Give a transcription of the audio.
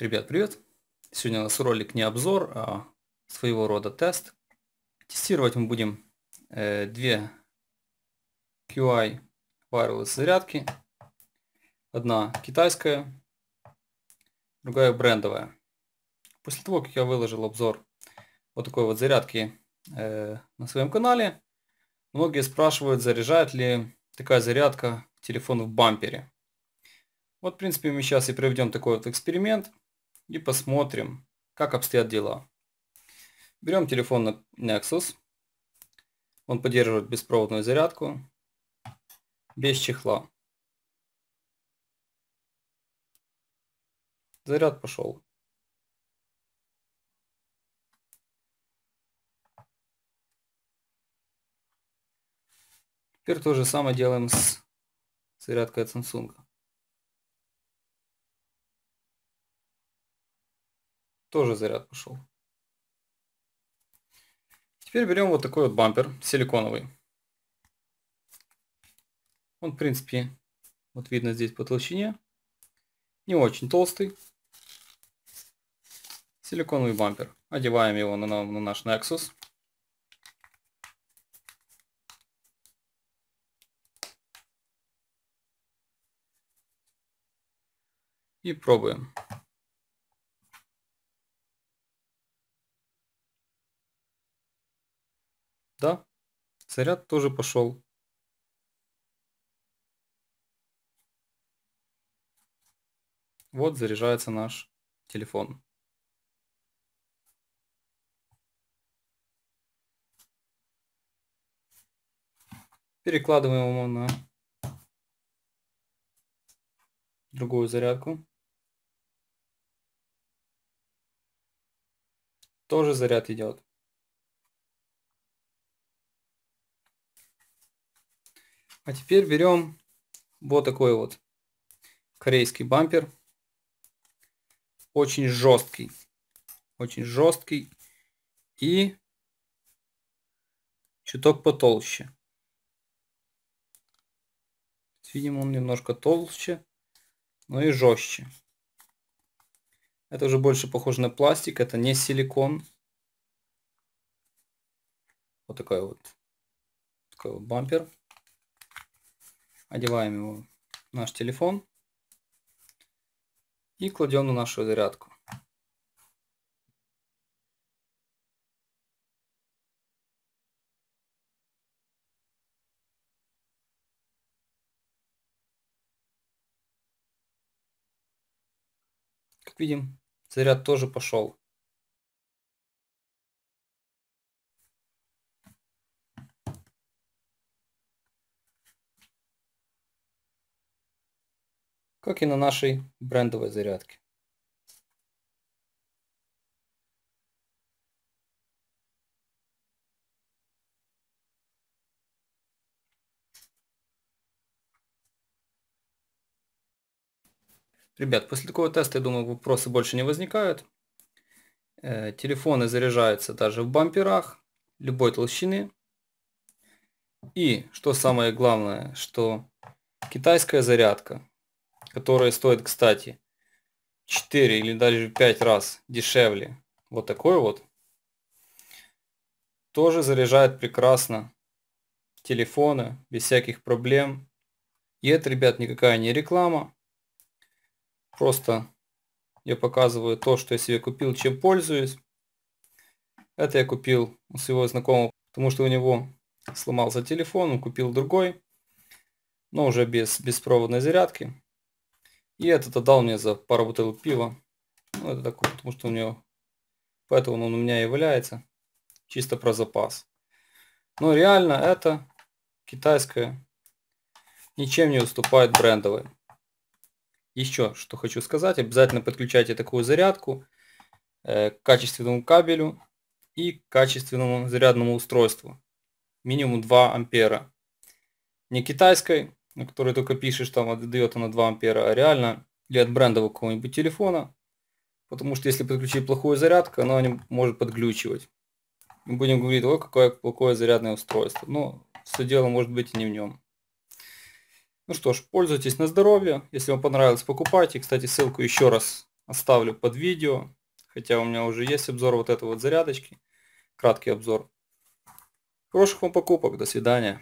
Ребят, привет! Сегодня у нас ролик не обзор, а своего рода тест. Тестировать мы будем э, две QI wireless зарядки. Одна китайская, другая брендовая. После того, как я выложил обзор вот такой вот зарядки э, на своем канале, многие спрашивают, заряжает ли такая зарядка телефон в бампере. Вот, в принципе, мы сейчас и проведем такой вот эксперимент – и посмотрим, как обстоят дела. Берем телефон Nexus. Он поддерживает беспроводную зарядку без чехла. Заряд пошел. Теперь то же самое делаем с зарядкой от Samsung. Тоже заряд пошел. Теперь берем вот такой вот бампер силиконовый. Он, в принципе, вот видно здесь по толщине. Не очень толстый. Силиконовый бампер. Одеваем его на, на, наш Nexus. И пробуем. Да, заряд тоже пошел. Вот заряжается наш телефон. Перекладываем его на другую зарядку. Тоже заряд идет. А теперь берем вот такой вот корейский бампер. Очень жесткий. Очень жесткий. И чуток потолще. Видимо, он немножко толще, но и жестче. Это уже больше похоже на пластик, это не силикон. Вот такой вот, такой вот бампер. Одеваем его в наш телефон и кладем на нашу зарядку. Как видим, заряд тоже пошел. как и на нашей брендовой зарядке. Ребят, после такого теста, я думаю, вопросы больше не возникают. Э, телефоны заряжаются даже в бамперах любой толщины. И, что самое главное, что китайская зарядка которые стоят, кстати, 4 или даже 5 раз дешевле. Вот такой вот. Тоже заряжает прекрасно телефона, без всяких проблем. И это, ребят, никакая не реклама. Просто я показываю то, что я себе купил, чем пользуюсь. Это я купил у своего знакомого, потому что у него сломался телефон, он купил другой, но уже без беспроводной зарядки. И этот отдал мне за пару бутылок пива. Ну, это такое, потому что у него... Поэтому он у меня и является. Чисто про запас. Но реально это китайское. Ничем не уступает брендовой. Еще что хочу сказать. Обязательно подключайте такую зарядку э, к качественному кабелю и к качественному зарядному устройству. Минимум 2 ампера. Не китайской, который только пишешь, там отдает она 2 ампера, а реально, или от брендового какого-нибудь телефона, потому что если подключить плохую зарядку, она не может подглючивать. Мы будем говорить, ой, какое плохое зарядное устройство. Но все дело может быть и не в нем. Ну что ж, пользуйтесь на здоровье. Если вам понравилось, покупайте. Кстати, ссылку еще раз оставлю под видео. Хотя у меня уже есть обзор вот этой вот зарядочки. Краткий обзор. Хороших вам покупок. До свидания.